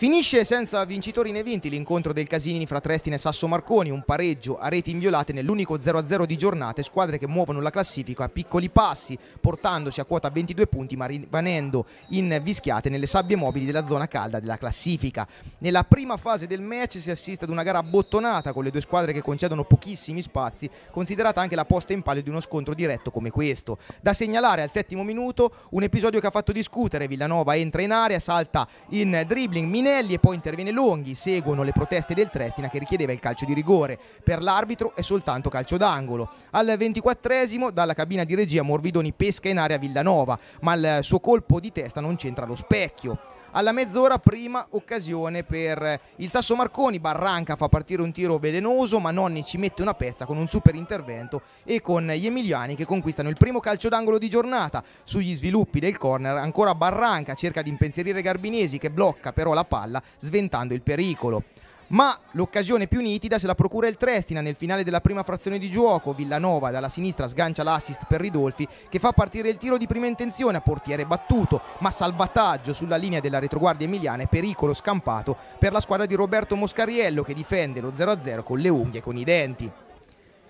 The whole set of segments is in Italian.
Finisce senza vincitori né vinti l'incontro del Casini fra Trestina e Sasso Marconi, un pareggio a reti inviolate nell'unico 0-0 di giornate, squadre che muovono la classifica a piccoli passi, portandosi a quota 22 punti ma rimanendo invischiate nelle sabbie mobili della zona calda della classifica. Nella prima fase del match si assiste ad una gara abbottonata con le due squadre che concedono pochissimi spazi, considerata anche la posta in palio di uno scontro diretto come questo. Da segnalare al settimo minuto un episodio che ha fatto discutere, Villanova entra in area, salta in dribbling, minaccia Martinelli e poi interviene Longhi, seguono le proteste del Trestina che richiedeva il calcio di rigore, per l'arbitro è soltanto calcio d'angolo. Al 24esimo dalla cabina di regia Morvidoni pesca in area Villanova, ma il suo colpo di testa non c'entra lo specchio. Alla mezz'ora prima occasione per il Sasso Marconi, Barranca fa partire un tiro velenoso ma Nonni ci mette una pezza con un super intervento e con gli emiliani che conquistano il primo calcio d'angolo di giornata. Sugli sviluppi del corner ancora Barranca cerca di impensierire Garbinesi che blocca però la palla palla, sventando il pericolo ma l'occasione più nitida se la procura il Trestina nel finale della prima frazione di gioco. Villanova dalla sinistra sgancia l'assist per Ridolfi che fa partire il tiro di prima intenzione a portiere battuto, ma salvataggio sulla linea della retroguardia emiliana e pericolo scampato per la squadra di Roberto Moscariello che difende lo 0-0 con le unghie e con i denti.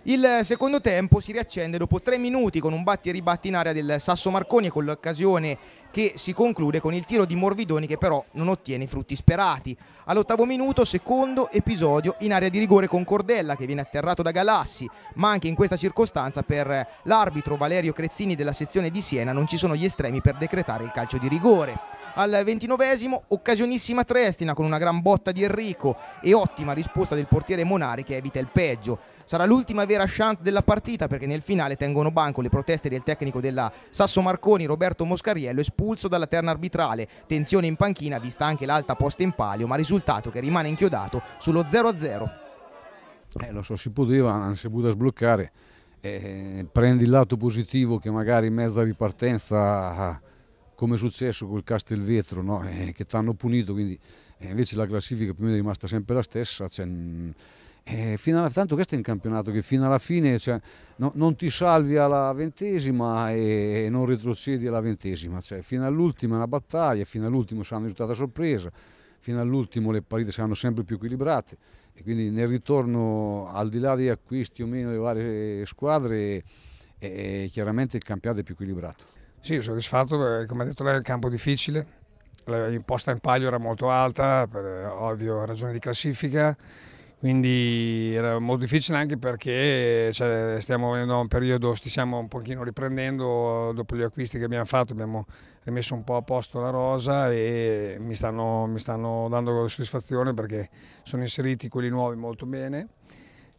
Il secondo tempo si riaccende dopo tre minuti con un batti e ribatti in area del Sasso Marconi con l'occasione che si conclude con il tiro di Morvidoni che però non ottiene i frutti sperati. All'ottavo minuto, secondo episodio in area di rigore con Cordella che viene atterrato da Galassi, ma anche in questa circostanza per l'arbitro Valerio Crezzini della sezione di Siena non ci sono gli estremi per decretare il calcio di rigore al ventinovesimo, occasionissima Trestina con una gran botta di Enrico e ottima risposta del portiere Monari che evita il peggio. Sarà l'ultima vera chance della partita perché nel finale tengono banco le proteste del tecnico della Sasso Marconi, Roberto Moscariello, espulso dalla terna arbitrale. Tensione in panchina vista anche l'alta posta in palio, ma risultato che rimane inchiodato sullo 0-0. Eh, lo so, si poteva, non si è poteva sbloccare. Eh, prendi il lato positivo che magari in mezza ripartenza come è successo col Castelvetro, no? eh, che ti hanno punito, quindi eh, invece la classifica più o meno è rimasta sempre la stessa. Cioè, eh, alla, tanto questo è un campionato che fino alla fine cioè, no, non ti salvi alla ventesima e, e non retrocedi alla ventesima, cioè, fino all'ultima è una battaglia, fino all'ultimo saranno risultati a sorpresa, fino all'ultimo le partite saranno sempre più equilibrate e quindi nel ritorno al di là degli acquisti o meno delle varie squadre eh, chiaramente il campionato è più equilibrato. Sì, soddisfatto perché come ha detto lei è un campo difficile, l'imposta in palio era molto alta per eh, ovvio ragione di classifica, quindi era molto difficile anche perché cioè, stiamo venendo a un periodo, ci stiamo un pochino riprendendo dopo gli acquisti che abbiamo fatto, abbiamo rimesso un po' a posto la rosa e mi stanno, mi stanno dando soddisfazione perché sono inseriti quelli nuovi molto bene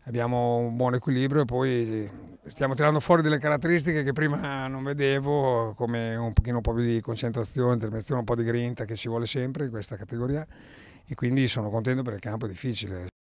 abbiamo un buon equilibrio e poi stiamo tirando fuori delle caratteristiche che prima non vedevo, come un pochino un po' più di concentrazione, intervenzione, un po' di grinta che ci vuole sempre in questa categoria e quindi sono contento perché il campo è difficile.